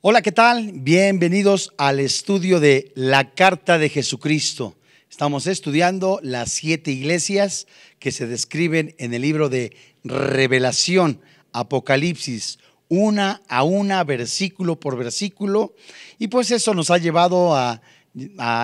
Hola, ¿qué tal? Bienvenidos al estudio de la Carta de Jesucristo. Estamos estudiando las siete iglesias que se describen en el libro de Revelación, Apocalipsis, una a una, versículo por versículo. Y pues eso nos ha llevado a,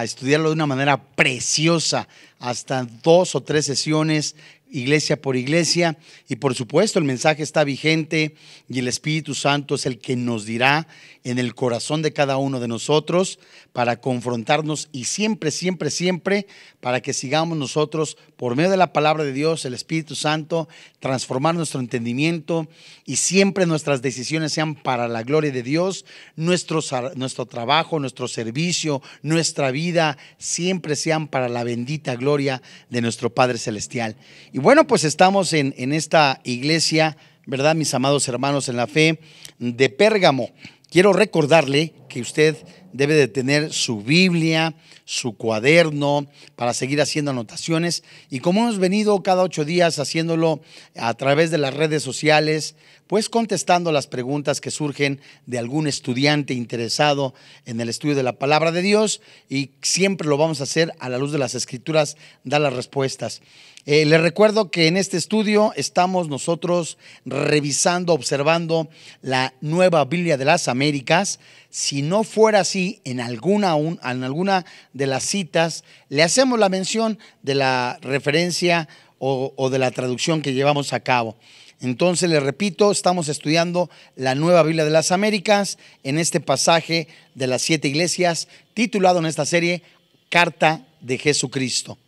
estudiarlo de una manera preciosa, hasta dos o tres sesiones iglesia por iglesia. Y por supuesto el mensaje está vigente y el Espíritu Santo es el que nos dirá en el corazón de cada uno de nosotros para confrontarnos y siempre, siempre, siempre para que sigamos nosotros, por medio de la palabra de Dios, el Espíritu Santo, transformar nuestro entendimiento y siempre nuestras decisiones sean para la gloria de Dios, nuestro, nuestro trabajo, nuestro servicio, nuestra vida, siempre sean para la bendita gloria de nuestro Padre Celestial. Y bueno, pues estamos en, en esta iglesia. ¿verdad, mis amados hermanos en la fe, de Pérgamo. Quiero recordarle que usted debe de tener su Biblia, su cuaderno para seguir haciendo anotaciones. Y como hemos venido cada ocho días haciéndolo a través de las redes sociales, pues contestando las preguntas que surgen de algún estudiante interesado en el estudio de la palabra de Dios y siempre lo vamos a hacer a la luz de las escrituras, dar las respuestas. Eh, les recuerdo que en este estudio estamos nosotros revisando, observando la nueva Biblia de las Américas. Si no fuera así, en alguna, en alguna de las citas le hacemos la mención de la referencia o, o de la traducción que llevamos a cabo. Entonces, les repito, estamos estudiando la nueva Biblia de las Américas en este pasaje de las siete iglesias, titulado en esta serie Carta de Jesucristo.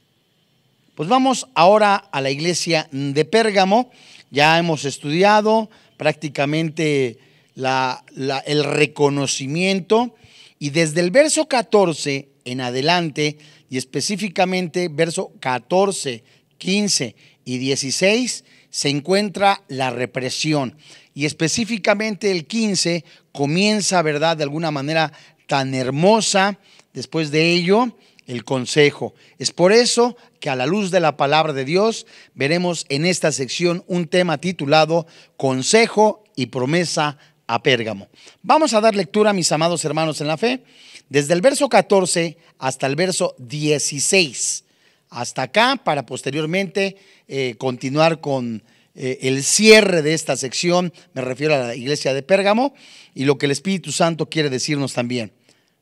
Pues vamos ahora a la iglesia de Pérgamo. Ya hemos estudiado prácticamente el reconocimiento y desde el verso 14 en adelante, y específicamente verso 14, 15 y 16, se encuentra la represión. Y específicamente el 15 comienza, ¿verdad? De alguna manera tan hermosa. Después de ello, el consejo. Es por eso que a la luz de la palabra de Dios veremos en esta sección un tema titulado Consejo y promesa a Pérgamo. Vamos a dar lectura, mis amados hermanos en la fe, desde el verso 14 hasta el verso 16, hasta acá, para posteriormente eh, continuar con eh, el cierre de esta sección, me refiero a la iglesia de Pérgamo, y lo que el Espíritu Santo quiere decirnos también.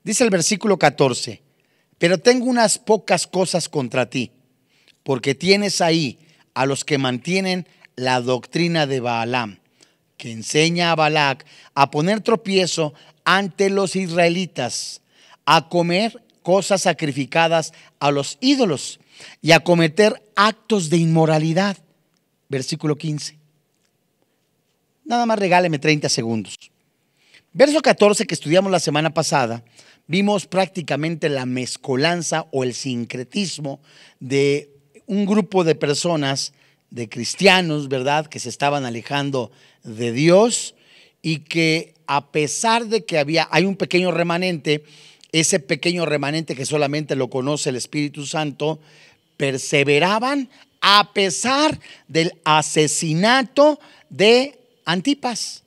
Dice el versículo 14, pero tengo unas pocas cosas contra ti, porque tienes ahí a los que mantienen la doctrina de Baalam, que enseña a Balac a poner tropiezo ante los israelitas, a comer cosas sacrificadas a los ídolos y a cometer actos de inmoralidad. Versículo 15. Nada más regáleme 30 segundos. Verso 14 que estudiamos la semana pasada vimos prácticamente la mezcolanza o el sincretismo de un grupo de personas, de cristianos, ¿verdad?, que se estaban alejando de Dios y que a pesar de que había, hay un pequeño remanente, ese pequeño remanente que solamente lo conoce el Espíritu Santo, perseveraban a pesar del asesinato de Antipas.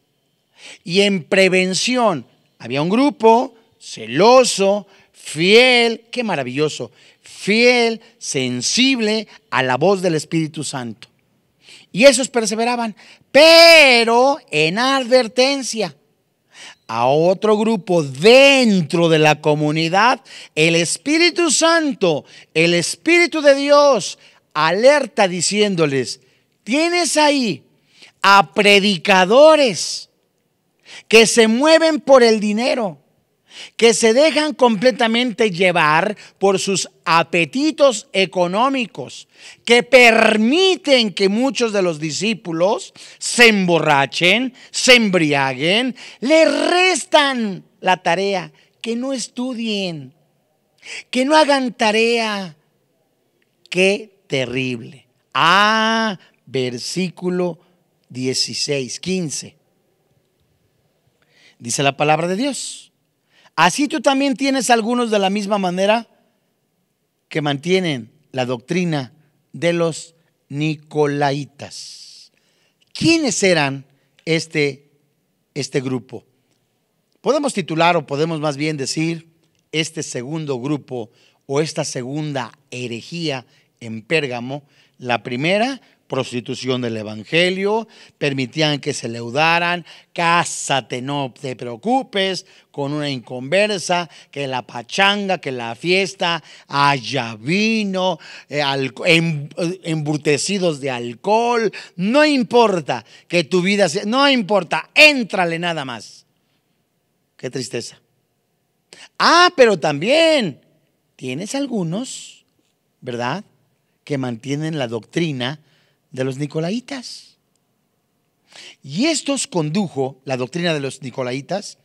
Y en prevención había un grupo celoso, fiel, qué maravilloso, fiel, sensible a la voz del Espíritu Santo. Y esos perseveraban, pero en advertencia. A otro grupo dentro de la comunidad, el Espíritu Santo, el Espíritu de Dios, alerta diciéndoles, tienes ahí a predicadores que se mueven por el dinero que se dejan completamente llevar por sus apetitos económicos, que permiten que muchos de los discípulos se emborrachen, se embriaguen, le restan la tarea, que no estudien, que no hagan tarea. Qué terrible. Ah, versículo 16, 15. Dice la palabra de Dios. Así tú también tienes algunos de la misma manera que mantienen la doctrina de los nicolaitas. ¿Quiénes eran este, este grupo? Podemos titular o podemos más bien decir este segundo grupo o esta segunda herejía en Pérgamo. La primera, prostitución del Evangelio, permitían que se leudaran, cásate, no te preocupes con una inconversa, que la pachanga, que la fiesta, haya vino, eh, em, eh, embrutecidos de alcohol, no importa que tu vida sea, no importa, éntrale nada más. Qué tristeza. Ah, pero también tienes algunos, ¿verdad? Que mantienen la doctrina de los Nicolaitas. Y estos condujo la doctrina de los Nicolaitas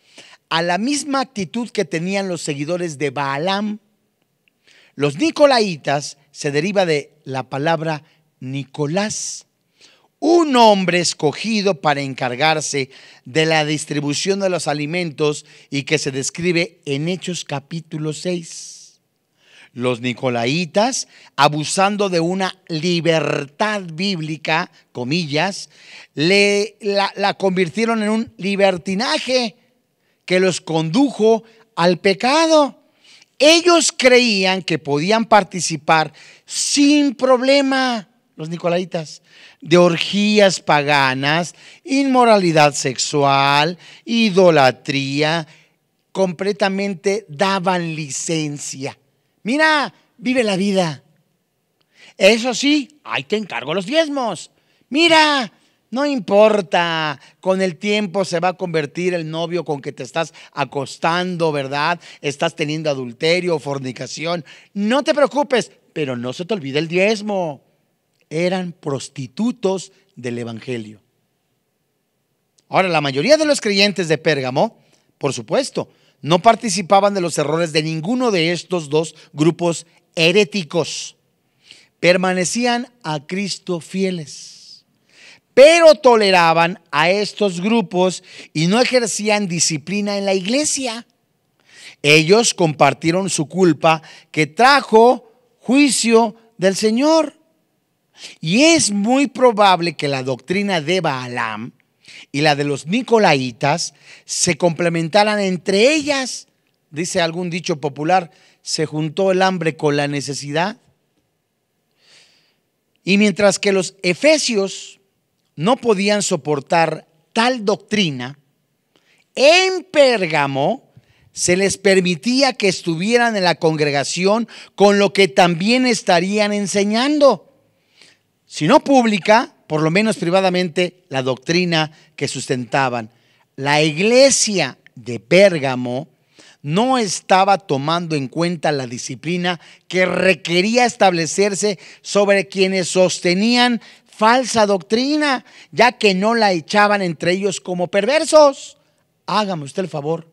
a la misma actitud que tenían los seguidores de Balaam. Los Nicolaitas se deriva de la palabra Nicolás, un hombre escogido para encargarse de la distribución de los alimentos y que se describe en Hechos capítulo 6 los nicolaitas, abusando de una libertad bíblica, comillas, la, la convirtieron en un libertinaje que los condujo al pecado. Ellos creían que podían participar sin problema, los nicolaitas, de orgías paganas, inmoralidad sexual, idolatría, completamente daban licencia Mira, vive la vida. Eso sí, hay que encargo los diezmos. Mira, no importa, con el tiempo se va a convertir el novio con que te estás acostando, ¿verdad? Estás teniendo adulterio, fornicación. No te preocupes, pero no se te olvide el diezmo. Eran prostitutos del Evangelio. Ahora, la mayoría de los creyentes de Pérgamo, por supuesto, no participaban de los errores de ninguno de estos dos grupos heréticos. Permanecían a Cristo fieles, pero toleraban a estos grupos y no ejercían disciplina en la iglesia. Ellos compartieron su culpa que trajo juicio del Señor. Y es muy probable que la doctrina de Balaam y la de los Nicolaitas se complementaran entre ellas, dice algún dicho popular, se juntó el hambre con la necesidad. Y mientras que los efesios no podían soportar tal doctrina, en Pérgamo se les permitía que estuvieran en la congregación con lo que también estarían enseñando, si no pública, por lo menos privadamente, la doctrina que sustentaban. La iglesia de Pérgamo no estaba tomando en cuenta la disciplina que requería establecerse sobre quienes sostenían falsa doctrina, ya que no la echaban entre ellos como perversos. Hágame usted el favor.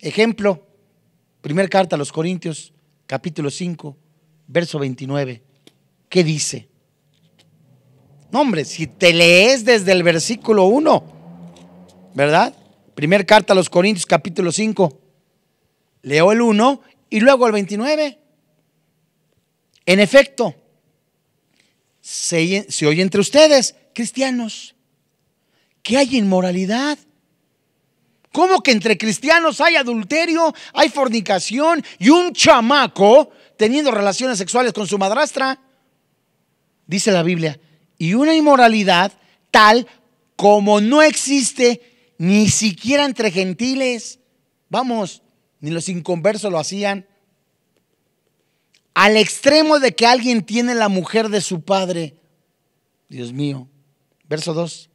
Ejemplo, primera carta a los Corintios, capítulo 5, verso 29. ¿Qué dice? No, hombre, si te lees desde el versículo 1, ¿verdad? Primer carta a los Corintios, capítulo 5. Leo el 1 y luego el 29. En efecto, se, se oye entre ustedes, cristianos, que hay inmoralidad. ¿Cómo que entre cristianos hay adulterio, hay fornicación y un chamaco teniendo relaciones sexuales con su madrastra? Dice la Biblia, y una inmoralidad tal como no existe ni siquiera entre gentiles. Vamos, ni los inconversos lo hacían. Al extremo de que alguien tiene la mujer de su padre. Dios mío. Verso 2.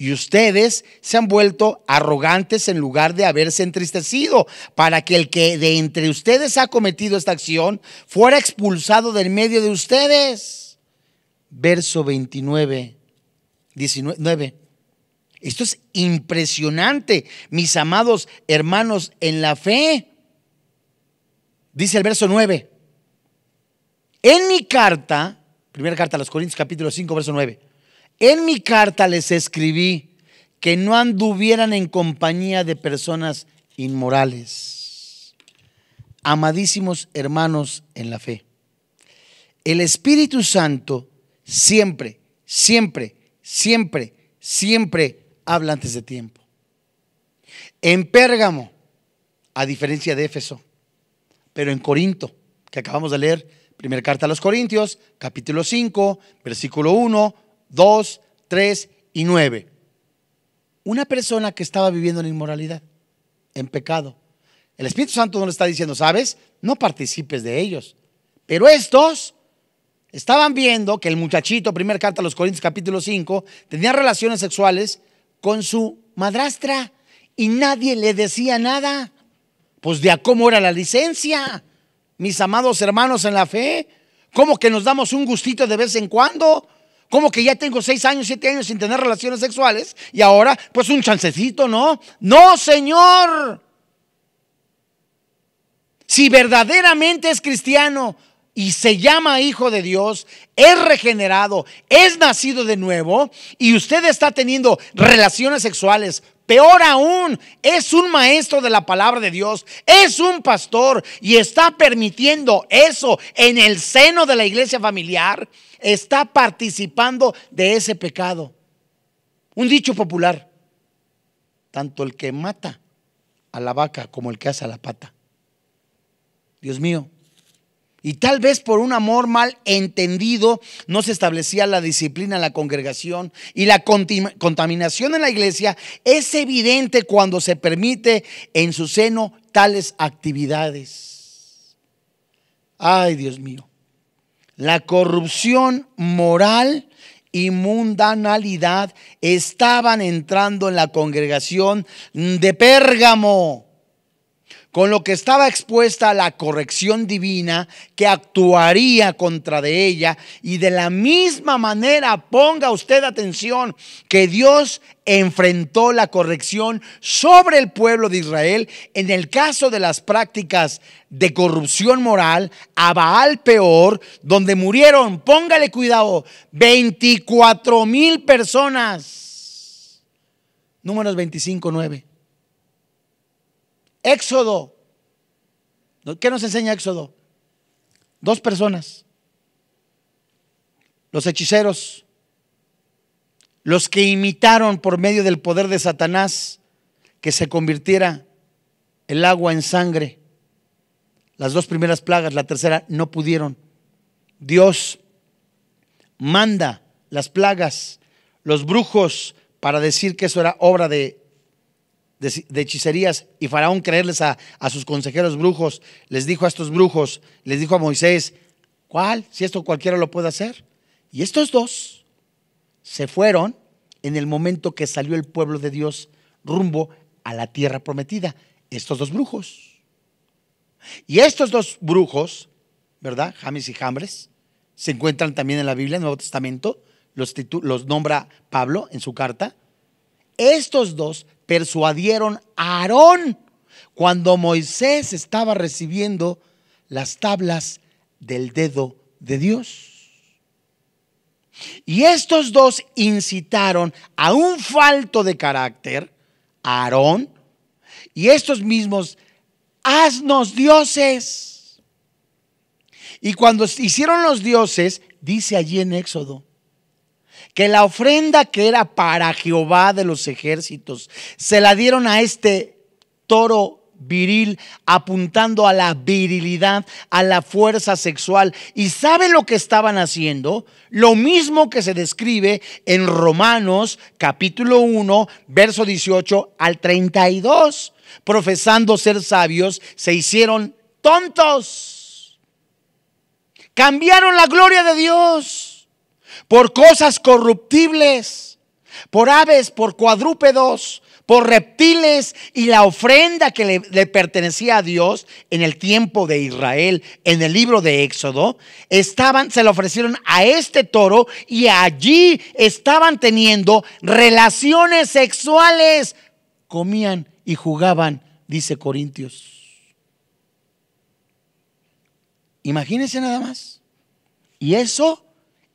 Y ustedes se han vuelto arrogantes en lugar de haberse entristecido, para que el que de entre ustedes ha cometido esta acción fuera expulsado del medio de ustedes verso 29, 19. Esto es impresionante, mis amados hermanos en la fe. Dice el verso 9. En mi carta, primera carta a los Corintios capítulo 5, verso 9. En mi carta les escribí que no anduvieran en compañía de personas inmorales. Amadísimos hermanos en la fe. El Espíritu Santo siempre, siempre, siempre, siempre habla antes de tiempo. En Pérgamo, a diferencia de Éfeso, pero en Corinto, que acabamos de leer, primera carta a los Corintios, capítulo 5, versículo 1, 2, 3 y 9. Una persona que estaba viviendo en inmoralidad, en pecado. El Espíritu Santo no le está diciendo, ¿sabes? No participes de ellos. Pero estos estaban viendo que el muchachito, primer carta a los Corintios capítulo 5, tenía relaciones sexuales con su madrastra y nadie le decía nada. Pues de a cómo era la licencia, mis amados hermanos en la fe. ¿Cómo que nos damos un gustito de vez en cuando? ¿Cómo que ya tengo seis años, siete años sin tener relaciones sexuales y ahora pues un chancecito, no? No, Señor. Si verdaderamente es cristiano, y se llama hijo de Dios, es regenerado, es nacido de nuevo y usted está teniendo relaciones sexuales. Peor aún, es un maestro de la palabra de Dios, es un pastor y está permitiendo eso en el seno de la iglesia familiar, está participando de ese pecado. Un dicho popular, tanto el que mata a la vaca como el que hace a la pata. Dios mío, y tal vez por un amor mal entendido no se establecía la disciplina en la congregación y la contaminación en la iglesia es evidente cuando se permite en su seno tales actividades. Ay, Dios mío. La corrupción moral y mundanalidad estaban entrando en la congregación de Pérgamo con lo que estaba expuesta a la corrección divina que actuaría contra de ella. Y de la misma manera, ponga usted atención, que Dios enfrentó la corrección sobre el pueblo de Israel en el caso de las prácticas de corrupción moral a Baal Peor, donde murieron, póngale cuidado, 24 mil personas. Números 25, Éxodo. ¿Qué nos enseña Éxodo? Dos personas. Los hechiceros. Los que imitaron por medio del poder de Satanás que se convirtiera el agua en sangre. Las dos primeras plagas, la tercera, no pudieron. Dios manda las plagas, los brujos, para decir que eso era obra de de, hechicerías y Faraón creerles a, sus consejeros brujos, les dijo a estos brujos, les dijo a Moisés, ¿cuál? Si esto cualquiera lo puede hacer. Y estos dos se fueron en el momento que salió el pueblo de Dios rumbo a la tierra prometida, estos dos brujos. Y estos dos brujos, ¿verdad? James y Jambres, se encuentran también en la Biblia, en el Nuevo Testamento, los, los nombra Pablo en su carta. Estos dos persuadieron a Aarón cuando Moisés estaba recibiendo las tablas del dedo de Dios. Y estos dos incitaron a un falto de carácter a Aarón y estos mismos, haznos dioses. Y cuando hicieron los dioses, dice allí en Éxodo, que la ofrenda que era para Jehová de los ejércitos se la dieron a este toro viril, apuntando a la virilidad, a la fuerza sexual. ¿Y saben lo que estaban haciendo? Lo mismo que se describe en Romanos capítulo 1, verso 18 al 32. Profesando ser sabios, se hicieron tontos. Cambiaron la gloria de Dios por cosas corruptibles, por aves, por cuadrúpedos, por reptiles y la ofrenda que le, pertenecía a Dios en el tiempo de Israel, en el libro de Éxodo, estaban, se la ofrecieron a este toro y allí estaban teniendo relaciones sexuales. Comían y jugaban, dice Corintios. Imagínense nada más. Y eso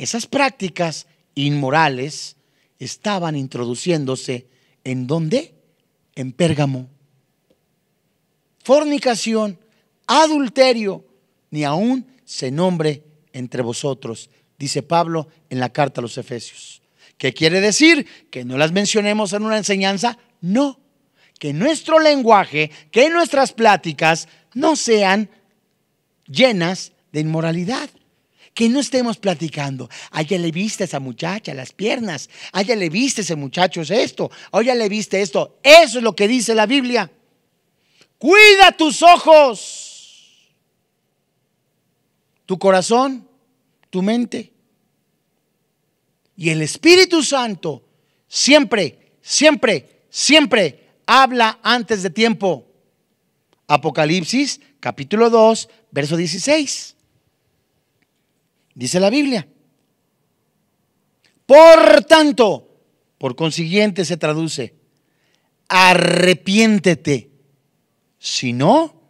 esas prácticas inmorales estaban introduciéndose en dónde? En Pérgamo. Fornicación, adulterio, ni aún se nombre entre vosotros, dice Pablo en la carta a los Efesios. ¿Qué quiere decir? Que no las mencionemos en una enseñanza, no. Que nuestro lenguaje, que nuestras pláticas no sean llenas de inmoralidad que no estemos platicando. Allá ah, le viste a esa muchacha las piernas, allá ah, le viste a ese muchacho esto, allá ah, le viste esto. Eso es lo que dice la Biblia. Cuida tus ojos, tu corazón, tu mente. Y el Espíritu Santo siempre, siempre, siempre habla antes de tiempo. Apocalipsis capítulo 2, verso 16 dice la Biblia. Por tanto, por consiguiente se traduce, arrepiéntete, si no,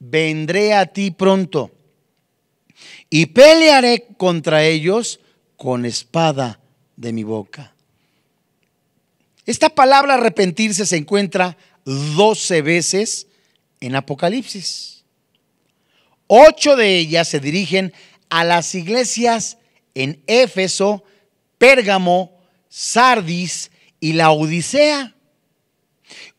vendré a ti pronto y pelearé contra ellos con espada de mi boca. Esta palabra arrepentirse se encuentra doce veces en Apocalipsis. Ocho de ellas se dirigen a las iglesias en Éfeso, Pérgamo, Sardis y la Odisea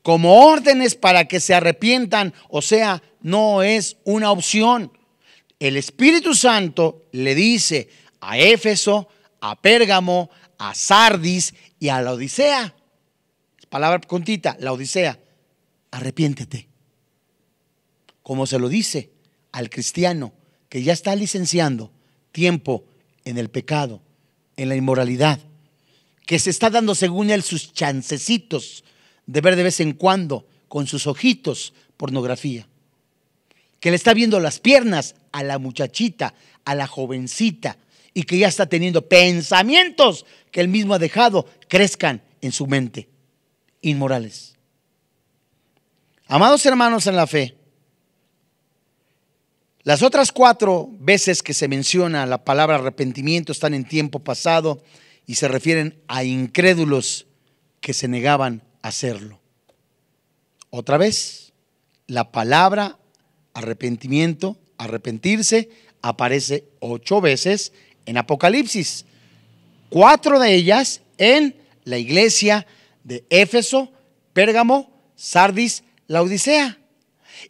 como órdenes para que se arrepientan, o sea, no es una opción. El Espíritu Santo le dice a Éfeso, a Pérgamo, a Sardis y a la Odisea. Palabra contita, la Odisea, arrepiéntete. Como se lo dice al cristiano que ya está licenciando tiempo en el pecado, en la inmoralidad, que se está dando según él sus chancecitos de ver de vez en cuando con sus ojitos pornografía, que le está viendo las piernas a la muchachita, a la jovencita, y que ya está teniendo pensamientos que él mismo ha dejado crezcan en su mente, inmorales. Amados hermanos en la fe, las otras cuatro veces que se menciona la palabra arrepentimiento están en tiempo pasado y se refieren a incrédulos que se negaban a hacerlo. Otra vez, la palabra arrepentimiento, arrepentirse, aparece ocho veces en Apocalipsis, cuatro de ellas en la iglesia de Éfeso, Pérgamo, Sardis, Laodicea.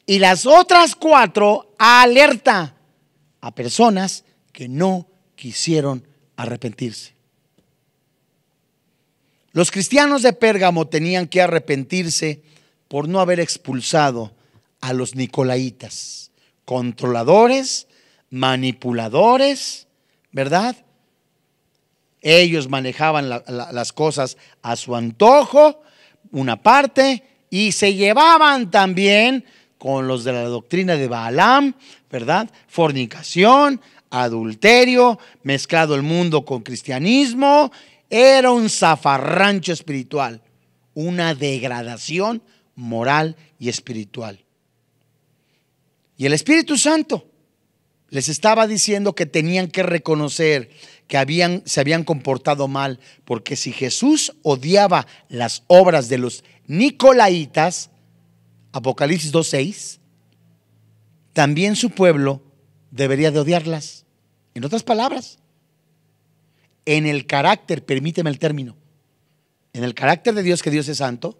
Y las otras cuatro alerta a personas que no quisieron arrepentirse. Los cristianos de Pérgamo tenían que arrepentirse por no haber expulsado a los nicolaitas, controladores, manipuladores, ¿verdad? Ellos manejaban las cosas a su antojo, una parte, y se llevaban también con los de la doctrina de Balaam, ¿verdad? Fornicación, adulterio, mezclado el mundo con cristianismo, era un zafarrancho espiritual, una degradación moral y espiritual. Y el Espíritu Santo les estaba diciendo que tenían que reconocer que habían, se habían comportado mal, porque si Jesús odiaba las obras de los nicolaitas, Apocalipsis 2.6, también su pueblo debería de odiarlas. En otras palabras, en el carácter, permíteme el término, en el carácter de Dios que Dios es santo,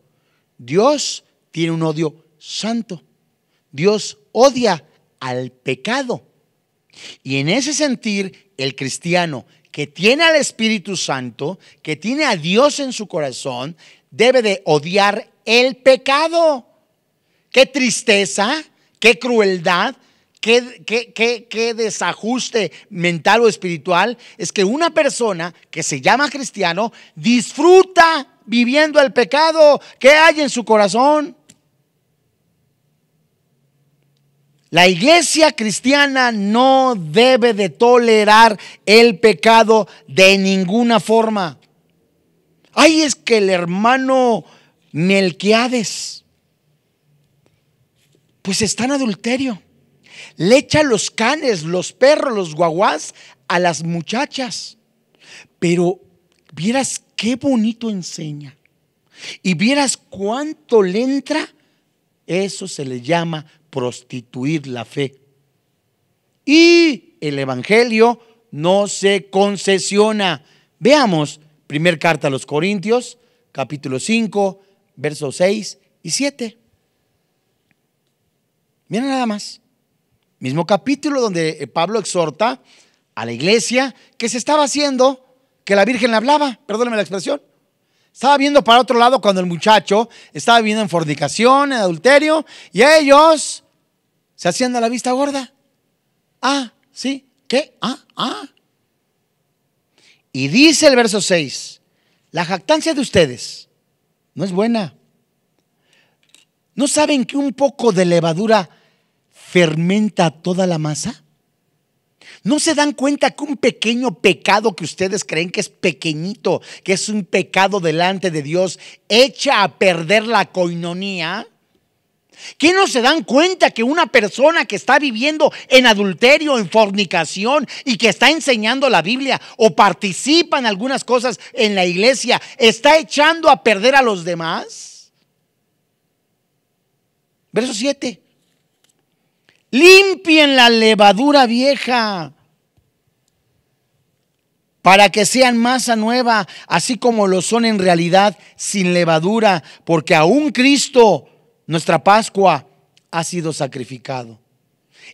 Dios tiene un odio santo. Dios odia al pecado. Y en ese sentir, el cristiano que tiene al Espíritu Santo, que tiene a Dios en su corazón, debe de odiar el pecado. Qué tristeza, qué crueldad, qué, qué, desajuste mental o espiritual es que una persona que se llama cristiano disfruta viviendo el pecado. que hay en su corazón? La iglesia cristiana no debe de tolerar el pecado de ninguna forma. Ay, es que el hermano Melquiades pues está en adulterio. Le echa los canes, los perros, los guaguas a las muchachas. Pero vieras qué bonito enseña. Y vieras cuánto le entra. Eso se le llama prostituir la fe. Y el Evangelio no se concesiona. Veamos, primer carta a los Corintios, capítulo 5, versos 6 y 7. Miren nada más. Mismo capítulo donde eh, Pablo exhorta a la iglesia que se estaba haciendo que la Virgen le hablaba, perdóneme la expresión. Estaba viendo para otro lado cuando el muchacho estaba viviendo en fornicación, en adulterio, y ellos se hacían a la vista gorda. Ah, sí, ¿qué? Ah, ah. Y dice el verso 6, la jactancia de ustedes no es buena. ¿No saben que un poco de levadura fermenta toda la masa? ¿No se dan cuenta que un pequeño pecado que ustedes creen que es pequeñito, que es un pecado delante de Dios, echa a perder la coinonía? ¿Quién no se dan cuenta que una persona que está viviendo en adulterio, en fornicación y que está enseñando la Biblia o participa en algunas cosas en la iglesia, está echando a perder a los demás? Verso 7. Limpien la levadura vieja para que sean masa nueva, así como lo son en realidad sin levadura, porque aún Cristo, nuestra Pascua, ha sido sacrificado.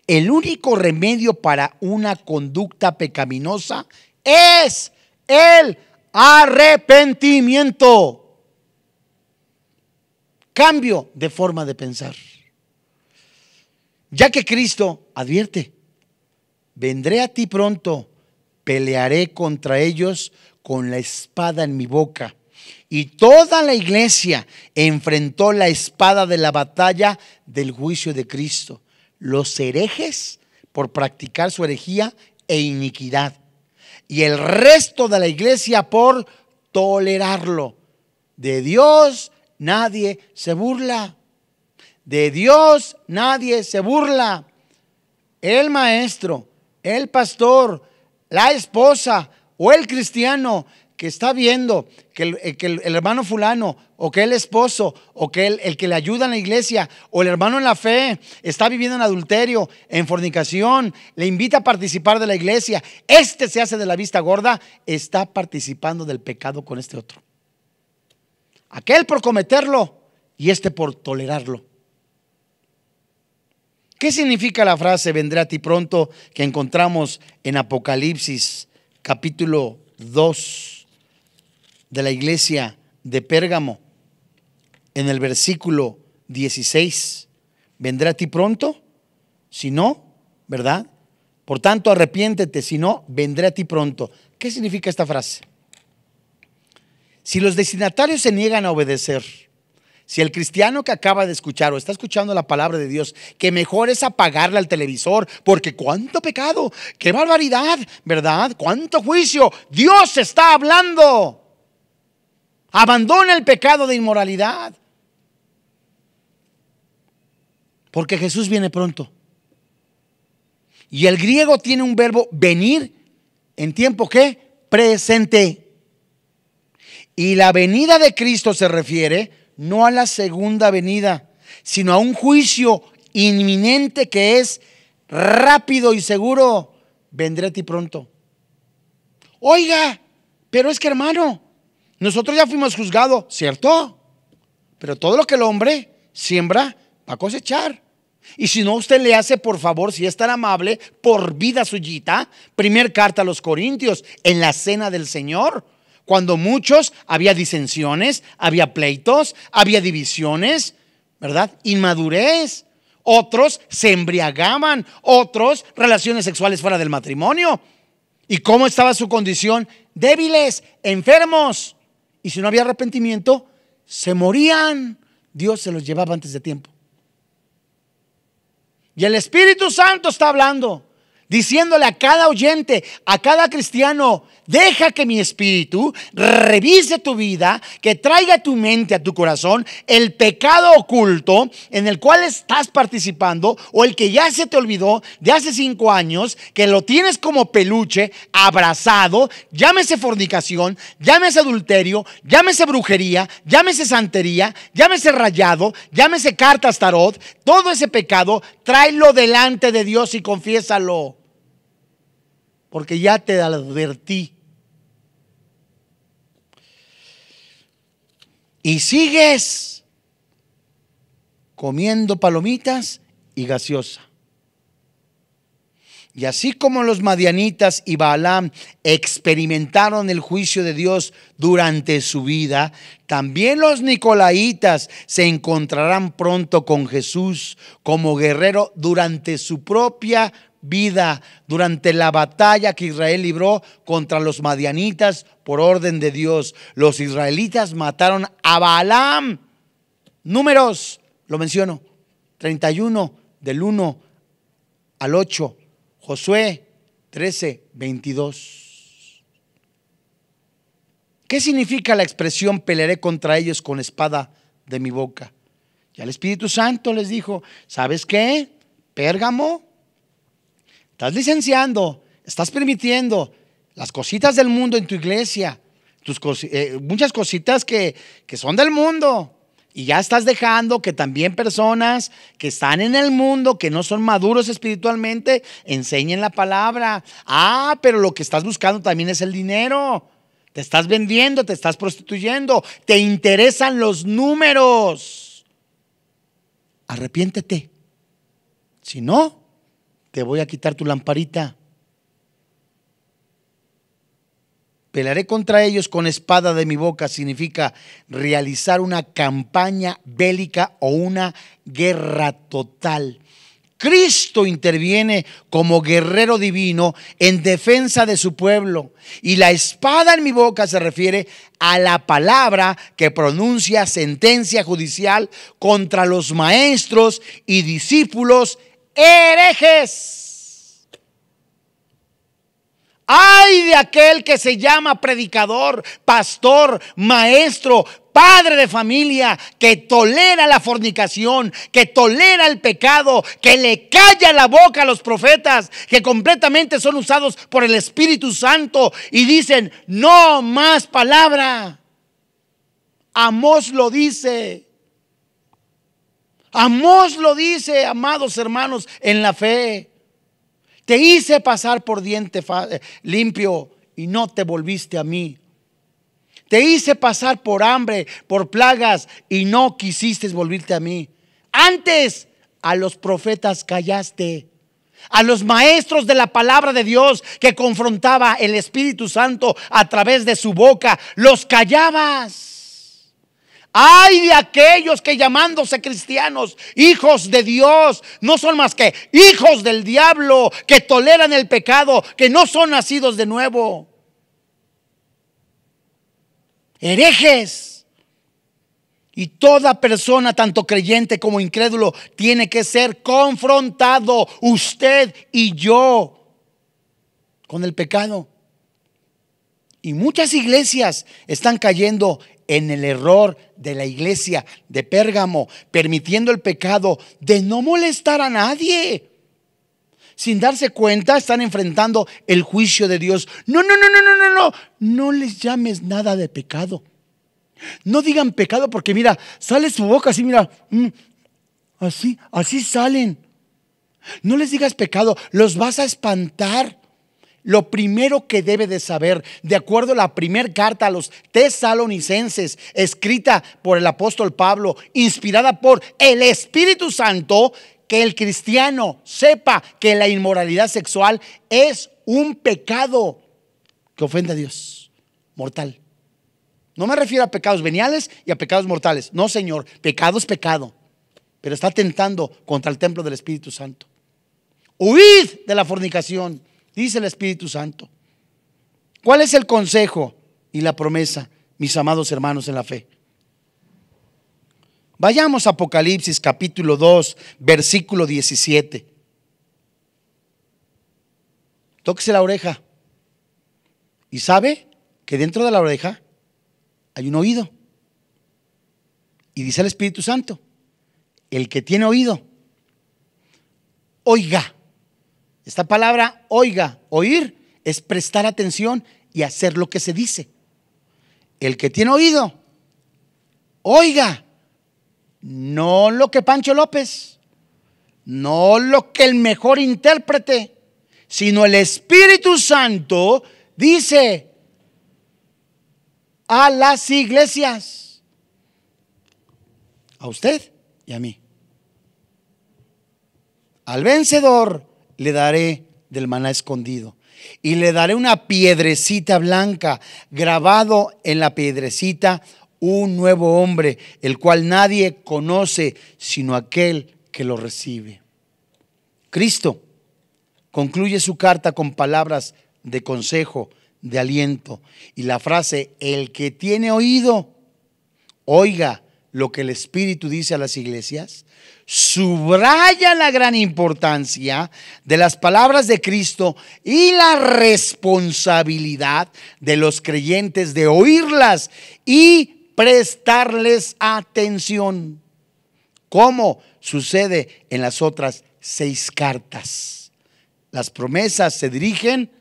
El único remedio para una conducta pecaminosa es el arrepentimiento. Cambio de forma de pensar. Ya que Cristo advierte, vendré a ti pronto, pelearé contra ellos con la espada en mi boca. Y toda la iglesia enfrentó la espada de la batalla del juicio de Cristo. Los herejes por practicar su herejía e iniquidad. Y el resto de la iglesia por tolerarlo. De Dios nadie se burla. De Dios nadie se burla. El maestro, el pastor, la esposa o el cristiano que está viendo que eh, el, hermano fulano o que el esposo o que el, el que le ayuda en la iglesia o el hermano en la fe está viviendo en adulterio, en fornicación, le invita a participar de la iglesia, este se hace de la vista gorda, está participando del pecado con este otro. Aquel por cometerlo y este por tolerarlo. ¿Qué significa la frase vendré a ti pronto que encontramos en Apocalipsis capítulo 2 de la iglesia de Pérgamo en el versículo 16? ¿Vendré a ti pronto? Si no, ¿verdad? Por tanto, arrepiéntete, si no, vendré a ti pronto. ¿Qué significa esta frase? Si los destinatarios se niegan a obedecer, si el cristiano que acaba de escuchar o está escuchando la palabra de Dios, que mejor es apagarle al televisor, porque cuánto pecado, qué barbaridad, ¿verdad? Cuánto juicio, Dios está hablando. Abandona el pecado de inmoralidad. Porque Jesús viene pronto. Y el griego tiene un verbo venir en tiempo que presente. Y la venida de Cristo se refiere no a la segunda venida, sino a un juicio inminente que es rápido y seguro. Vendré a ti pronto. Oiga, pero es que hermano, nosotros ya fuimos juzgados, ¿cierto? Pero todo lo que el hombre siembra va a cosechar. Y si no, usted le hace, por favor, si es tan amable, por vida suyita, primer carta a los Corintios, en la cena del Señor cuando muchos había disensiones, había pleitos, había divisiones, ¿verdad? Inmadurez. Otros se embriagaban, otros relaciones sexuales fuera del matrimonio. ¿Y cómo estaba su condición? Débiles, enfermos. Y si no había arrepentimiento, se morían. Dios se los llevaba antes de tiempo. Y el Espíritu Santo está hablando, diciéndole a cada oyente, a cada cristiano, Deja que mi espíritu revise tu vida, que traiga a tu mente, a tu corazón, el pecado oculto en el cual estás participando o el que ya se te olvidó de hace cinco años, que lo tienes como peluche, abrazado, llámese fornicación, llámese adulterio, llámese brujería, llámese santería, llámese rayado, llámese cartas tarot, todo ese pecado, tráelo delante de Dios y confiésalo porque ya te advertí y sigues comiendo palomitas y gaseosa. Y así como los madianitas y Balaam experimentaron el juicio de Dios durante su vida, también los nicolaitas se encontrarán pronto con Jesús como guerrero durante su propia vida durante la batalla que Israel libró contra los madianitas por orden de Dios. Los israelitas mataron a Balaam. Números, lo menciono, 31 del 1 al 8. Josué 13, 22. ¿Qué significa la expresión pelearé contra ellos con espada de mi boca? Y al Espíritu Santo les dijo, ¿sabes qué? Pérgamo, Estás licenciando, estás permitiendo las cositas del mundo en tu iglesia, tus eh, muchas cositas que son del mundo. Y ya estás dejando que también personas que están en el mundo, que no son maduros espiritualmente, enseñen la palabra. Ah, pero lo que estás buscando también es el dinero. Te estás vendiendo, te estás prostituyendo, te interesan los números. Arrepiéntete. Si no, te voy a quitar tu lamparita. Pelaré contra ellos con espada de mi boca significa realizar una campaña bélica o una guerra total. Cristo interviene como guerrero divino en defensa de su pueblo. Y la espada en mi boca se refiere a la palabra que pronuncia sentencia judicial contra los maestros y discípulos herejes. Ay de aquel que se llama predicador, pastor, maestro, padre de familia, que tolera la fornicación, que tolera el pecado, que le calla la boca a los profetas, que completamente son usados por el Espíritu Santo y dicen, no más palabra. Amós lo dice. Amós lo dice, amados hermanos, en la fe. Te hice pasar por diente eh, limpio y no te volviste a mí. Te hice pasar por hambre, por plagas y no quisiste volverte a mí. Antes a los profetas callaste, a los maestros de la palabra de Dios que confrontaba el Espíritu Santo a través de su boca, los callabas. Ay de aquellos que llamándose cristianos, hijos de Dios, no son más que hijos del diablo, que toleran el pecado, que no son nacidos de nuevo. Herejes. Y toda persona, tanto creyente como incrédulo, tiene que ser confrontado, usted y yo, con el pecado. Y muchas iglesias están cayendo en el error de la iglesia de Pérgamo, permitiendo el pecado de no molestar a nadie. Sin darse cuenta, están enfrentando el juicio de Dios. No, no, no, no, no, no, no. No les llames nada de pecado. No digan pecado porque mira, sale su boca así, mira, mm, así, así salen. No les digas pecado, los vas a espantar lo primero que debe de saber, de acuerdo a la primera carta a los tesalonicenses, escrita por el apóstol Pablo, inspirada por el Espíritu Santo, que el cristiano sepa que la inmoralidad sexual es un pecado que ofende a Dios, mortal. No me refiero a pecados veniales y a pecados mortales. No, Señor, pecado es pecado, pero está tentando contra el templo del Espíritu Santo. Huid de la fornicación dice el Espíritu Santo. ¿Cuál es el consejo y la promesa, mis amados hermanos en la fe? Vayamos a Apocalipsis capítulo 2, versículo 17. Tóquese la oreja y sabe que dentro de la oreja hay un oído. Y dice el Espíritu Santo, el que tiene oído, oiga esta palabra oiga, oír, es prestar atención y hacer lo que se dice. El que tiene oído, oiga, no lo que Pancho López, no lo que el mejor intérprete, sino el Espíritu Santo dice a las iglesias, a usted y a mí. Al vencedor le daré del maná escondido. Y le daré una piedrecita blanca, grabado en la piedrecita un nuevo hombre, el cual nadie conoce sino aquel que lo recibe. Cristo concluye su carta con palabras de consejo, de aliento, y la frase, el que tiene oído, oiga lo que el Espíritu dice a las iglesias subraya la gran importancia de las palabras de Cristo y la responsabilidad de los creyentes de oírlas y prestarles atención, como sucede en las otras seis cartas. Las promesas se dirigen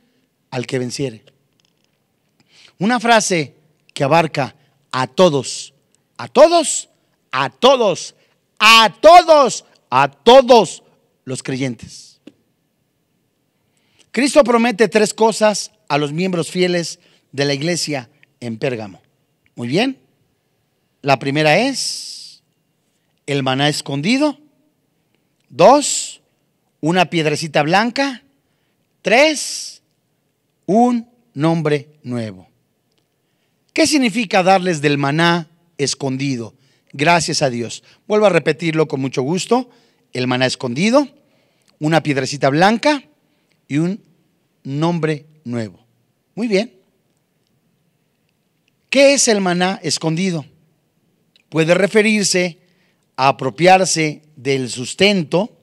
al que venciere. Una frase que abarca a todos, a todos, a todos a todos, a todos los creyentes. Cristo promete tres cosas a los miembros fieles de la iglesia en Pérgamo. Muy bien. La primera es el maná escondido. Dos, una piedrecita blanca. Tres, un nombre nuevo. ¿Qué significa darles del maná escondido? Gracias a Dios. Vuelvo a repetirlo con mucho gusto. El maná escondido, una piedrecita blanca y un nombre nuevo. Muy bien. ¿Qué es el maná escondido? Puede referirse a apropiarse del sustento,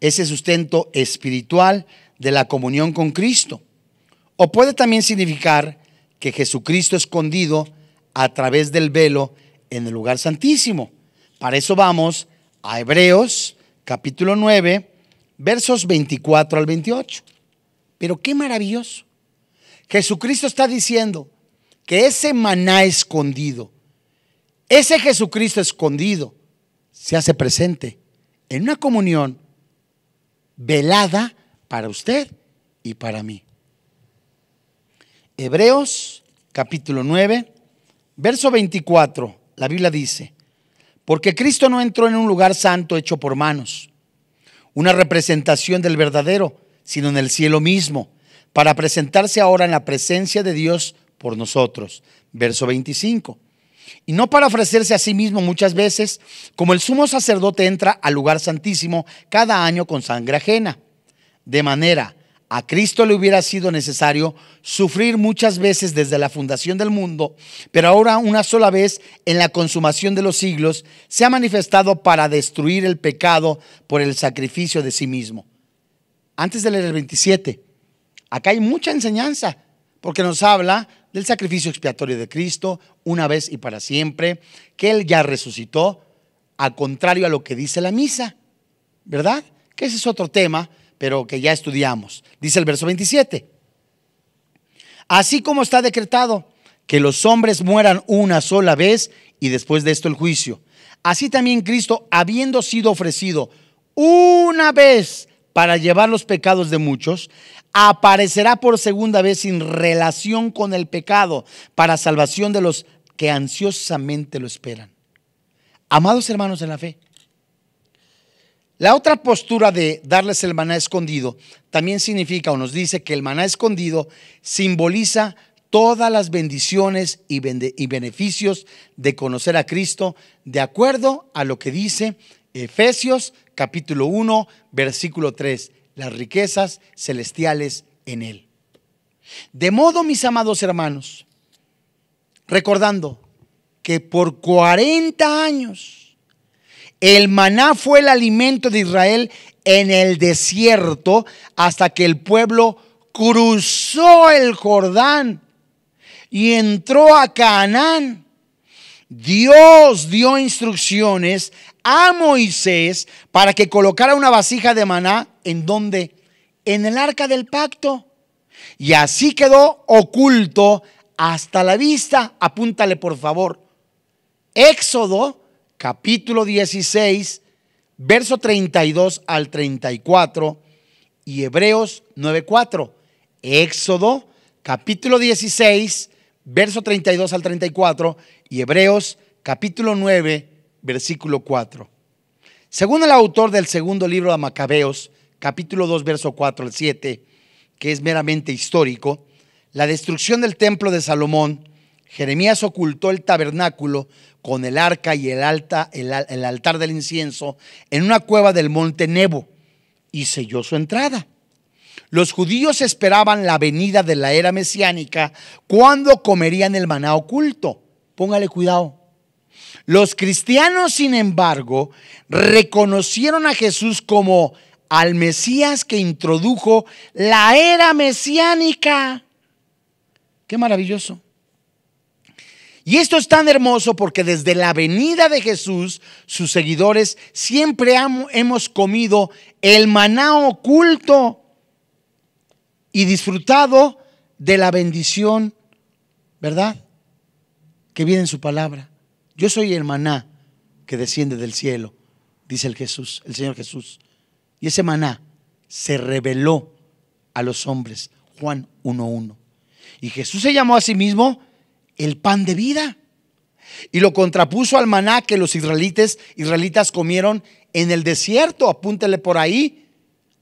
ese sustento espiritual de la comunión con Cristo. O puede también significar que Jesucristo escondido a través del velo en el lugar santísimo. Para eso vamos a Hebreos capítulo 9, versos 24 al 28. Pero qué maravilloso. Jesucristo está diciendo que ese maná escondido, ese Jesucristo escondido, se hace presente en una comunión velada para usted y para mí. Hebreos capítulo 9, verso 24 la Biblia dice, porque Cristo no entró en un lugar santo hecho por manos, una representación del verdadero, sino en el cielo mismo, para presentarse ahora en la presencia de Dios por nosotros. Verso 25. Y no para ofrecerse a sí mismo muchas veces, como el sumo sacerdote entra al lugar santísimo cada año con sangre ajena. De manera a Cristo le hubiera sido necesario sufrir muchas veces desde la fundación del mundo, pero ahora una sola vez en la consumación de los siglos se ha manifestado para destruir el pecado por el sacrificio de sí mismo. Antes de leer el 27, acá hay mucha enseñanza, porque nos habla del sacrificio expiatorio de Cristo, una vez y para siempre, que Él ya resucitó, al contrario a lo que dice la misa, ¿verdad? Que ese es otro tema pero que ya estudiamos. Dice el verso 27. Así como está decretado que los hombres mueran una sola vez y después de esto el juicio. Así también Cristo, habiendo sido ofrecido una vez para llevar los pecados de muchos, aparecerá por segunda vez sin relación con el pecado para salvación de los que ansiosamente lo esperan. Amados hermanos en la fe, la otra postura de darles el maná escondido también significa o nos dice que el maná escondido simboliza todas las bendiciones y, beneficios de conocer a Cristo de acuerdo a lo que dice Efesios capítulo 1 versículo 3, las riquezas celestiales en Él. De modo, mis amados hermanos, recordando que por 40 años el maná fue el alimento de Israel en el desierto hasta que el pueblo cruzó el Jordán y entró a Canaán. Dios dio instrucciones a Moisés para que colocara una vasija de maná en donde? En el arca del pacto. Y así quedó oculto hasta la vista. Apúntale por favor. Éxodo capítulo 16, verso 32 al 34 y Hebreos 9:4. Éxodo, capítulo 16, verso 32 al 34 y Hebreos, capítulo 9, versículo 4. Según el autor del segundo libro de Macabeos, capítulo 2, verso 4 al 7, que es meramente histórico, la destrucción del templo de Salomón Jeremías ocultó el tabernáculo con el arca y el, alta, el, altar del incienso en una cueva del monte Nebo y selló su entrada. Los judíos esperaban la venida de la era mesiánica cuando comerían el maná oculto. Póngale cuidado. Los cristianos, sin embargo, reconocieron a Jesús como al Mesías que introdujo la era mesiánica. Qué maravilloso. Y esto es tan hermoso porque desde la venida de Jesús, sus seguidores, siempre hemos comido el maná oculto y disfrutado de la bendición, ¿verdad? Que viene en su palabra. Yo soy el maná que desciende del cielo, dice el Jesús, el Señor Jesús. Y ese maná se reveló a los hombres, Juan 1.1. Y Jesús se llamó a sí mismo el pan de vida. Y lo contrapuso al maná que los israelites, israelitas comieron en el desierto. Apúntele por ahí.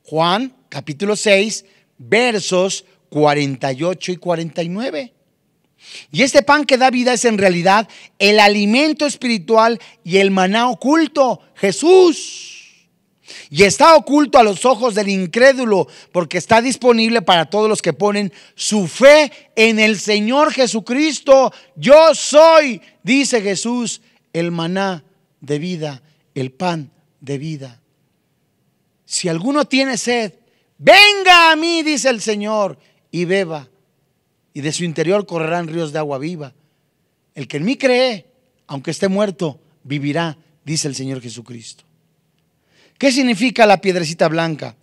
Juan capítulo 6, versos 48 y 49. Y este pan que da vida es en realidad el alimento espiritual y el maná oculto, Jesús. Y está oculto a los ojos del incrédulo, porque está disponible para todos los que ponen su fe en el Señor Jesucristo. Yo soy, dice Jesús, el maná de vida, el pan de vida. Si alguno tiene sed, venga a mí, dice el Señor, y beba. Y de su interior correrán ríos de agua viva. El que en mí cree, aunque esté muerto, vivirá, dice el Señor Jesucristo. ¿Qué significa la piedrecita blanca?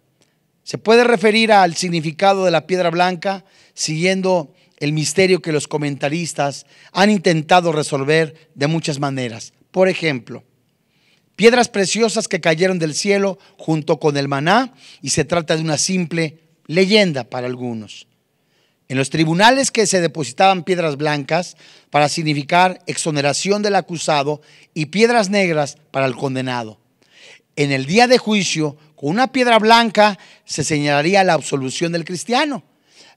Se puede referir al significado de la piedra blanca siguiendo el misterio que los comentaristas han intentado resolver de muchas maneras. Por ejemplo, piedras preciosas que cayeron del cielo junto con el maná y se trata de una simple leyenda para algunos. En los tribunales que se depositaban piedras blancas para significar exoneración del acusado y piedras negras para el condenado en el día de juicio, con una piedra blanca, se señalaría la absolución del cristiano.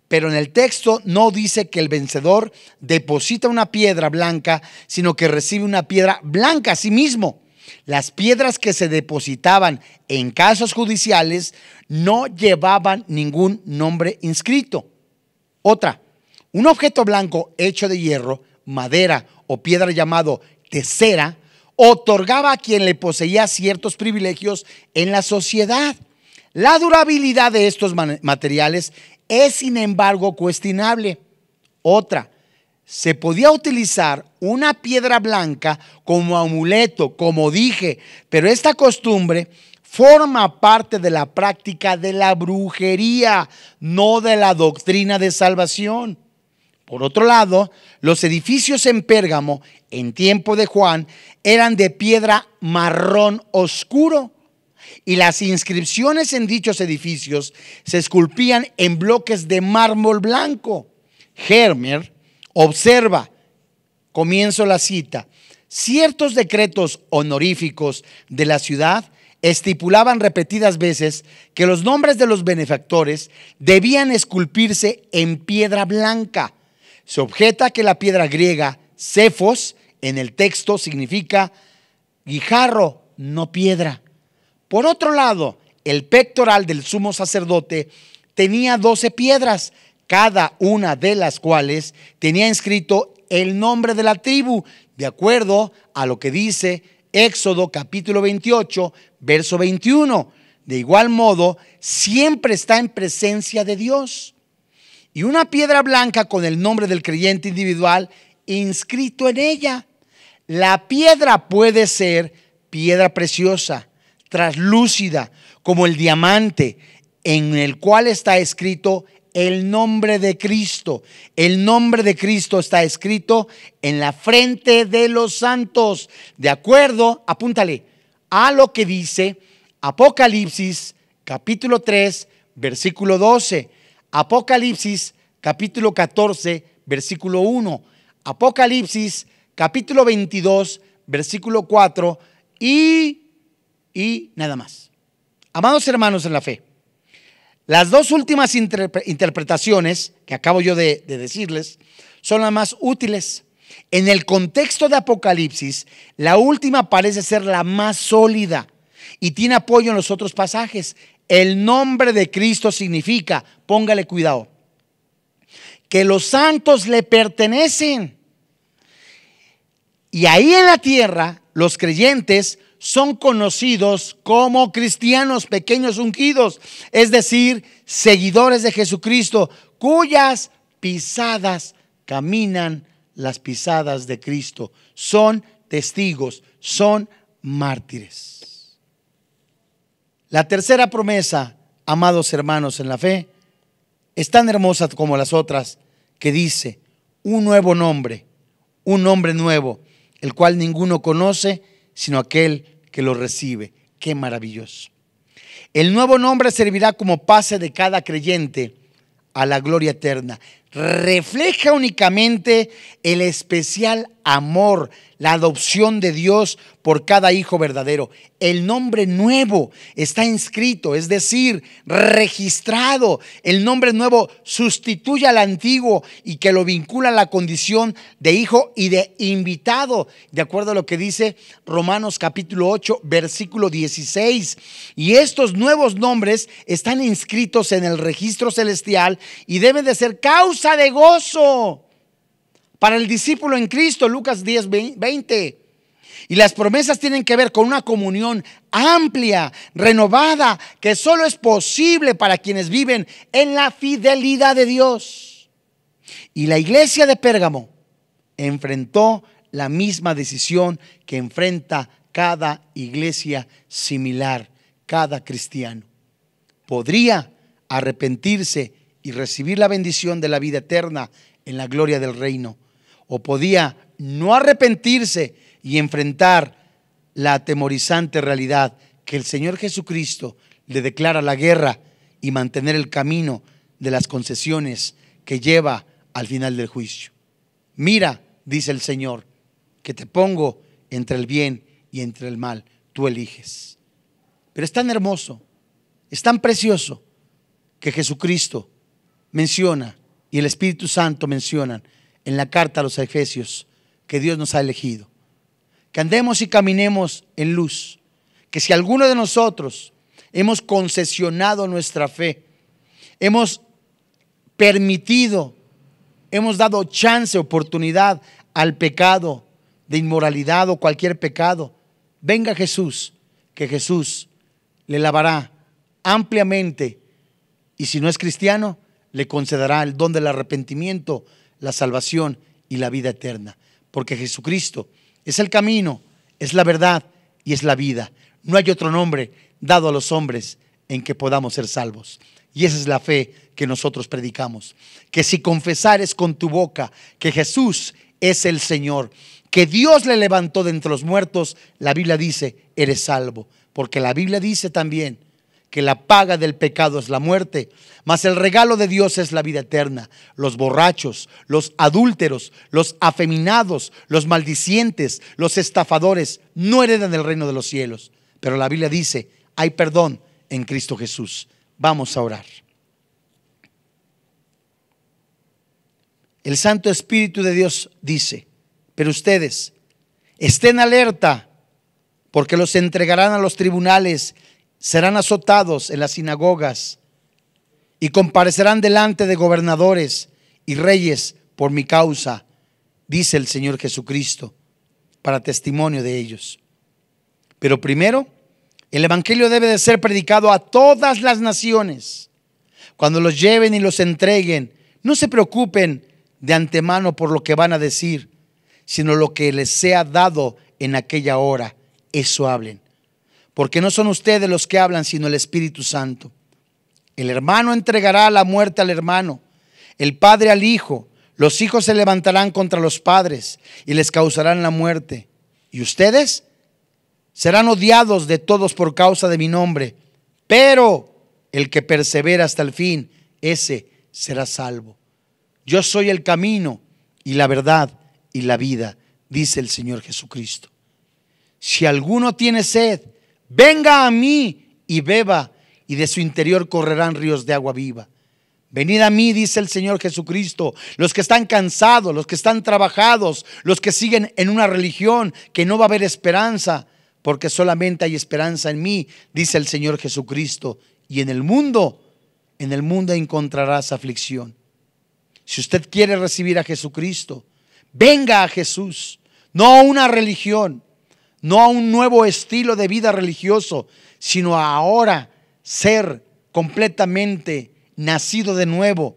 Pero en el texto no dice que el vencedor deposita una piedra blanca, sino que recibe una piedra blanca a sí mismo. Las piedras que se depositaban en casos judiciales no llevaban ningún nombre inscrito. Otra, un objeto blanco hecho de hierro, madera o piedra llamado tesera otorgaba a quien le poseía ciertos privilegios en la sociedad. La durabilidad de estos materiales es, sin embargo, cuestionable. Otra, se podía utilizar una piedra blanca como amuleto, como dije, pero esta costumbre forma parte de la práctica de la brujería, no de la doctrina de salvación. Por otro lado, los edificios en Pérgamo en tiempo de Juan eran de piedra marrón oscuro y las inscripciones en dichos edificios se esculpían en bloques de mármol blanco. Hermer observa, comienzo la cita, ciertos decretos honoríficos de la ciudad estipulaban repetidas veces que los nombres de los benefactores debían esculpirse en piedra blanca se objeta que la piedra griega cefos en el texto significa guijarro, no piedra. Por otro lado, el pectoral del sumo sacerdote tenía doce piedras, cada una de las cuales tenía inscrito el nombre de la tribu, de acuerdo a lo que dice Éxodo capítulo 28, verso 21. De igual modo, siempre está en presencia de Dios y una piedra blanca con el nombre del creyente individual inscrito en ella. La piedra puede ser piedra preciosa, traslúcida, como el diamante, en el cual está escrito el nombre de Cristo. El nombre de Cristo está escrito en la frente de los santos. De acuerdo, apúntale a lo que dice Apocalipsis capítulo 3, versículo 12. Apocalipsis capítulo 14, versículo 1, Apocalipsis capítulo 22, versículo 4 y, y nada más. Amados hermanos en la fe, las dos últimas interpretaciones que acabo yo de, de decirles son las más útiles. En el contexto de Apocalipsis, la última parece ser la más sólida y tiene apoyo en los otros pasajes. El nombre de Cristo significa, póngale cuidado, que los santos le pertenecen. Y ahí en la tierra, los creyentes son conocidos como cristianos pequeños ungidos, es decir, seguidores de Jesucristo, cuyas pisadas caminan las pisadas de Cristo. Son testigos, son mártires. La tercera promesa, amados hermanos en la fe, es tan hermosa como las otras, que dice, un nuevo nombre, un nombre nuevo, el cual ninguno conoce sino aquel que lo recibe. Qué maravilloso. El nuevo nombre servirá como pase de cada creyente a la gloria eterna refleja únicamente el especial amor, la adopción de Dios por cada hijo verdadero. El nombre nuevo está inscrito, es decir, registrado. El nombre nuevo sustituye al antiguo y que lo vincula a la condición de hijo y de invitado, de acuerdo a lo que dice Romanos capítulo 8, versículo 16. Y estos nuevos nombres están inscritos en el registro celestial y deben de ser causa de gozo para el discípulo en Cristo, Lucas 10, Y las promesas tienen que ver con una comunión amplia, renovada, que solo es posible para quienes viven en la fidelidad de Dios. Y la iglesia de Pérgamo enfrentó la misma decisión que enfrenta cada iglesia similar, cada cristiano. Podría arrepentirse y recibir la bendición de la vida eterna en la gloria del reino. O podía no arrepentirse y enfrentar la atemorizante realidad que el Señor Jesucristo le declara la guerra y mantener el camino de las concesiones que lleva al final del juicio. Mira, dice el Señor, que te pongo entre el bien y entre el mal, tú eliges. Pero es tan hermoso, es tan precioso que Jesucristo menciona y el Espíritu Santo mencionan en la carta a los Efesios que Dios nos ha elegido. Que andemos y caminemos en luz. Que si alguno de nosotros hemos concesionado nuestra fe, hemos permitido, hemos dado chance, oportunidad al pecado de inmoralidad o cualquier pecado, venga Jesús, que Jesús le lavará ampliamente. Y si no es cristiano, le concederá el don del arrepentimiento, la salvación y la vida eterna. Porque Jesucristo es el camino, es la verdad y es la vida. No hay otro nombre dado a los hombres en que podamos ser salvos. Y esa es la fe que nosotros predicamos. Que si confesares con tu boca que Jesús es el Señor, que Dios le levantó de entre los muertos, la Biblia dice, eres salvo. Porque la Biblia dice también que la paga del pecado es la muerte, mas el regalo de Dios es la vida eterna. Los borrachos, los adúlteros, los afeminados, los maldicientes, los estafadores no heredan el reino de los cielos. Pero la Biblia dice, hay perdón en Cristo Jesús. Vamos a orar. El Santo Espíritu de Dios dice, pero ustedes estén alerta porque los entregarán a los tribunales serán azotados en las sinagogas y comparecerán delante de gobernadores y reyes por mi causa, dice el Señor Jesucristo, para testimonio de ellos. Pero primero, el Evangelio debe de ser predicado a todas las naciones. Cuando los lleven y los entreguen, no se preocupen de antemano por lo que van a decir, sino lo que les sea dado en aquella hora, eso hablen porque no son ustedes los que hablan, sino el Espíritu Santo. El hermano entregará la muerte al hermano, el padre al hijo, los hijos se levantarán contra los padres y les causarán la muerte. Y ustedes serán odiados de todos por causa de mi nombre, pero el que persevera hasta el fin, ese será salvo. Yo soy el camino y la verdad y la vida, dice el Señor Jesucristo. Si alguno tiene sed, venga a mí y beba, y de su interior correrán ríos de agua viva. Venid a mí, dice el Señor Jesucristo, los que están cansados, los que están trabajados, los que siguen en una religión que no va a haber esperanza, porque solamente hay esperanza en mí, dice el Señor Jesucristo. Y en el mundo, en el mundo encontrarás aflicción. Si usted quiere recibir a Jesucristo, venga a Jesús, no a una religión, no a un nuevo estilo de vida religioso, sino a ahora ser completamente nacido de nuevo,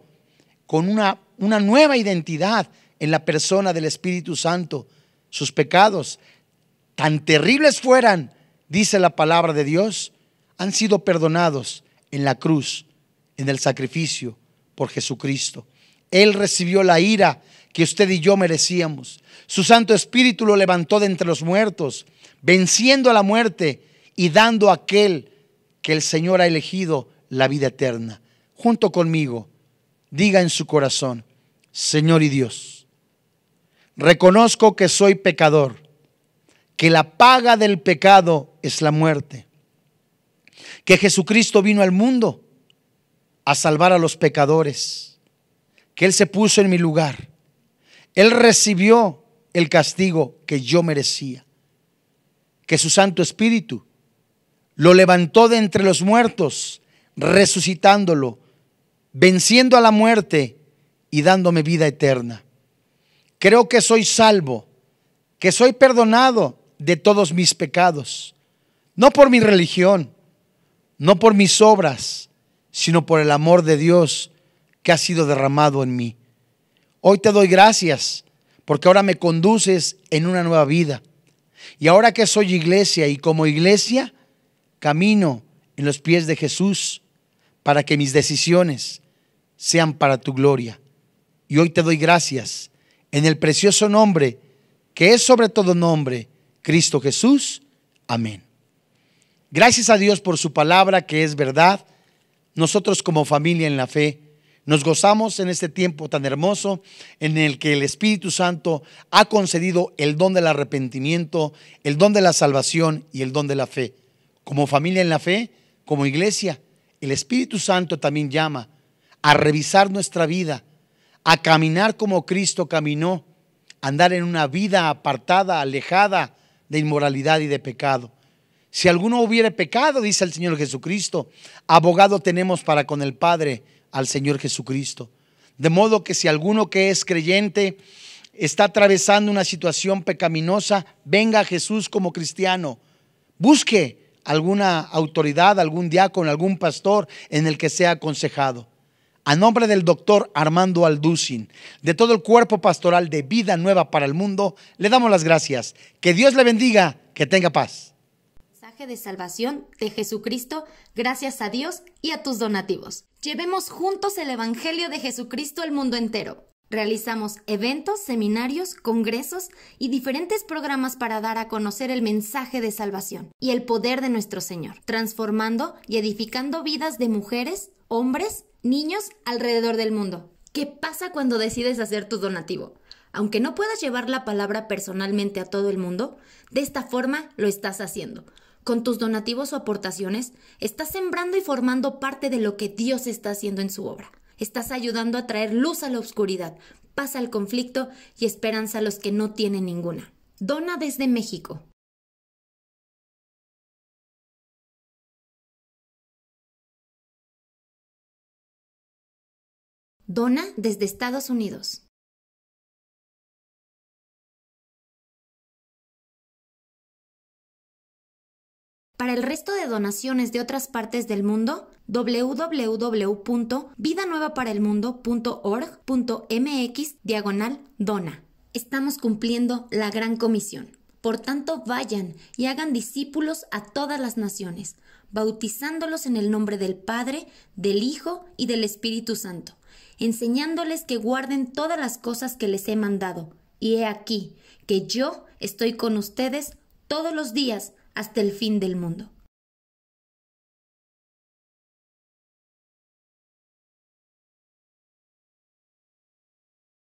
con una, una nueva identidad en la persona del Espíritu Santo. Sus pecados, tan terribles fueran, dice la palabra de Dios, han sido perdonados en la cruz, en el sacrificio por Jesucristo. Él recibió la ira que usted y yo merecíamos. Su Santo Espíritu lo levantó de entre los muertos, venciendo a la muerte y dando a aquel que el Señor ha elegido la vida eterna. Junto conmigo, diga en su corazón, Señor y Dios, reconozco que soy pecador, que la paga del pecado es la muerte, que Jesucristo vino al mundo a salvar a los pecadores, que Él se puso en mi lugar él recibió el castigo que yo merecía, que su Santo Espíritu lo levantó de entre los muertos, resucitándolo, venciendo a la muerte y dándome vida eterna. Creo que soy salvo, que soy perdonado de todos mis pecados, no por mi religión, no por mis obras, sino por el amor de Dios que ha sido derramado en mí. Hoy te doy gracias porque ahora me conduces en una nueva vida. Y ahora que soy iglesia y como iglesia, camino en los pies de Jesús para que mis decisiones sean para tu gloria. Y hoy te doy gracias en el precioso nombre, que es sobre todo nombre, Cristo Jesús. Amén. Gracias a Dios por su palabra que es verdad. Nosotros como familia en la fe nos gozamos en este tiempo tan hermoso en el que el Espíritu Santo ha concedido el don del arrepentimiento, el don de la salvación y el don de la fe. Como familia en la fe, como iglesia, el Espíritu Santo también llama a revisar nuestra vida, a caminar como Cristo caminó, andar en una vida apartada, alejada de inmoralidad y de pecado. Si alguno hubiere pecado, dice el Señor Jesucristo, abogado tenemos para con el Padre al Señor Jesucristo. De modo que si alguno que es creyente está atravesando una situación pecaminosa, venga a Jesús como cristiano. Busque alguna autoridad, algún diácono, algún pastor en el que sea aconsejado. A nombre del doctor Armando Alducin, de todo el cuerpo pastoral de Vida Nueva para el Mundo, le damos las gracias. Que Dios le bendiga, que tenga paz de salvación de Jesucristo gracias a Dios y a tus donativos. Llevemos juntos el Evangelio de Jesucristo al mundo entero. Realizamos eventos, seminarios, congresos y diferentes programas para dar a conocer el mensaje de salvación y el poder de nuestro Señor, transformando y edificando vidas de mujeres, hombres, niños alrededor del mundo. ¿Qué pasa cuando decides hacer tu donativo? Aunque no puedas llevar la palabra personalmente a todo el mundo, de esta forma lo estás haciendo, con tus donativos o aportaciones, estás sembrando y formando parte de lo que Dios está haciendo en su obra. Estás ayudando a traer luz a la oscuridad, paz al conflicto y esperanza a los que no tienen ninguna. Dona desde México. Dona desde Estados Unidos. Para el resto de donaciones de otras partes del mundo, www.vidanuevaparaelmundo.org.mx dona. Estamos cumpliendo la gran comisión. Por tanto, vayan y hagan discípulos a todas las naciones, bautizándolos en el nombre del Padre, del Hijo y del Espíritu Santo, enseñándoles que guarden todas las cosas que les he mandado. Y he aquí, que yo estoy con ustedes todos los días, hasta el fin del mundo.